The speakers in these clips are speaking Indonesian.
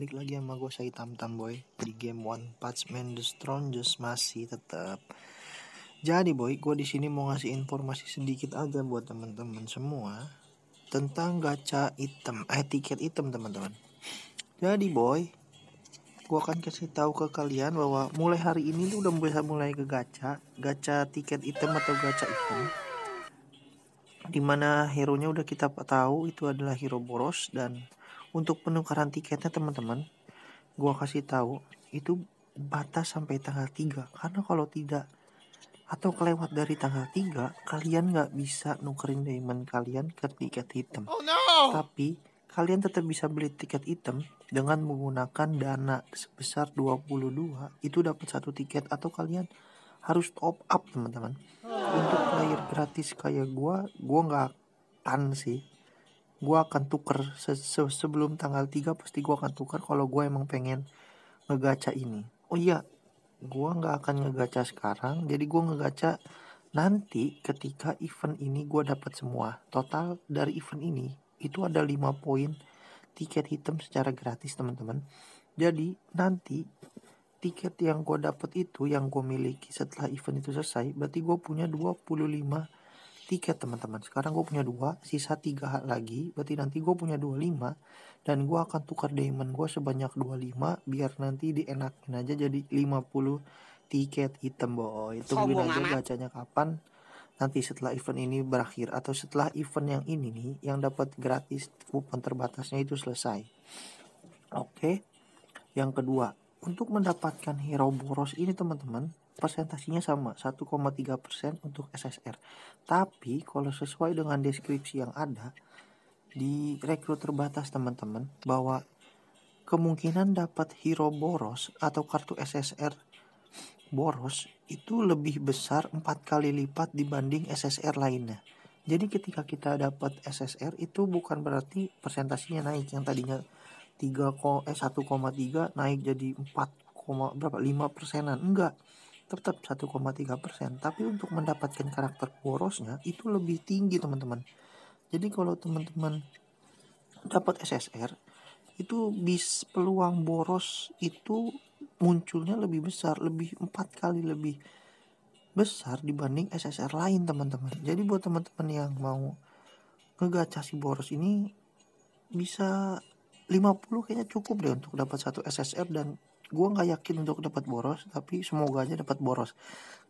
balik lagi sama gue saya hitam hitam boy di game One Punch Man The Strongest masih tetap. Jadi boy, gue di sini mau ngasih informasi sedikit aja buat teman-teman semua tentang gacha item, eh tiket item teman-teman. Jadi boy, gue akan kasih tahu ke kalian bahwa mulai hari ini tuh udah bisa mulai ke gacha, gacha tiket item atau gacha item dimana hero nya udah kita tahu itu adalah hero boros dan untuk penukaran tiketnya teman-teman gua kasih tahu itu batas sampai tanggal 3 karena kalau tidak atau kelewat dari tanggal 3 kalian nggak bisa nukerin diamond kalian ke tiket hitam oh, no. tapi kalian tetap bisa beli tiket hitam dengan menggunakan dana sebesar 22 itu dapat satu tiket atau kalian harus top up teman-teman untuk player gratis kayak gua gua nggak akan sih gue akan tuker se -se sebelum tanggal 3 pasti gue akan tuker kalau gue emang pengen ngegaca ini oh iya gue nggak akan ngegaca sekarang jadi gue ngegaca nanti ketika event ini gue dapat semua total dari event ini itu ada 5 poin tiket hitam secara gratis teman-teman jadi nanti tiket yang gue dapat itu yang gue miliki setelah event itu selesai berarti gue punya 25 tiket teman-teman sekarang gue punya dua sisa tiga hak lagi berarti nanti gue punya dua lima, dan gue akan tukar diamond gue sebanyak dua lima, biar nanti dienakin aja jadi lima puluh tiket item boy tungguin aja bacanya kapan nanti setelah event ini berakhir atau setelah event yang ini nih yang dapat gratis kupon terbatasnya itu selesai oke okay. yang kedua untuk mendapatkan hero boros ini teman-teman persentasinya sama 1,3% untuk SSR. Tapi kalau sesuai dengan deskripsi yang ada di rekrut terbatas teman-teman bahwa kemungkinan dapat hero boros atau kartu SSR boros itu lebih besar 4 kali lipat dibanding SSR lainnya. Jadi ketika kita dapat SSR itu bukan berarti persentasinya naik yang tadinya 3 eh 1,3 naik jadi 4, berapa 5 persenan enggak tetap 1,3 persen. Tapi untuk mendapatkan karakter porosnya itu lebih tinggi teman-teman. Jadi kalau teman-teman dapat SSR itu bis peluang boros itu munculnya lebih besar, lebih empat kali lebih besar dibanding SSR lain teman-teman. Jadi buat teman-teman yang mau ngegaca si boros ini bisa 50 kayaknya cukup deh untuk dapat satu SSR dan gue nggak yakin untuk dapat boros tapi semoga aja dapat boros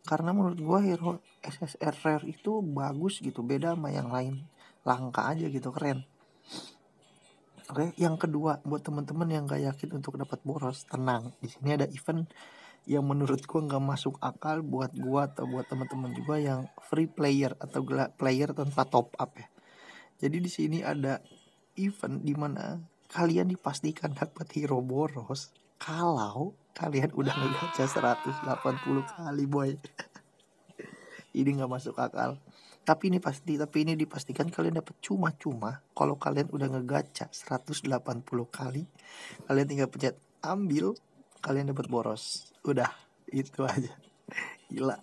karena menurut gue hero SSR rare itu bagus gitu beda sama yang lain langka aja gitu keren oke yang kedua buat temen-temen yang gak yakin untuk dapat boros tenang di sini ada event yang menurut gue nggak masuk akal buat gue atau buat temen-temen juga yang free player atau player tanpa top up ya jadi di sini ada event dimana kalian dipastikan dapat hero boros kalau kalian udah ngegaca 180 kali boy ini nggak masuk akal tapi ini pasti tapi ini dipastikan kalian dapat cuma-cuma kalau kalian udah ngegaca 180 kali kalian tinggal pencet ambil kalian dapat boros udah itu aja gila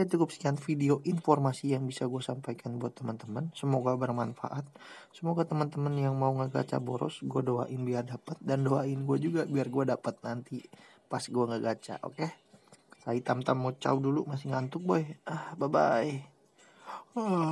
Oke cukup sekian video informasi yang bisa gue sampaikan buat teman-teman. Semoga bermanfaat. Semoga teman-teman yang mau ngegaca boros, gue doain biar dapat dan doain gue juga biar gue dapat nanti pas gue ngegaca. Oke. Saya tam-tam mau caw dulu masih ngantuk boy. Ah bye bye. Ah.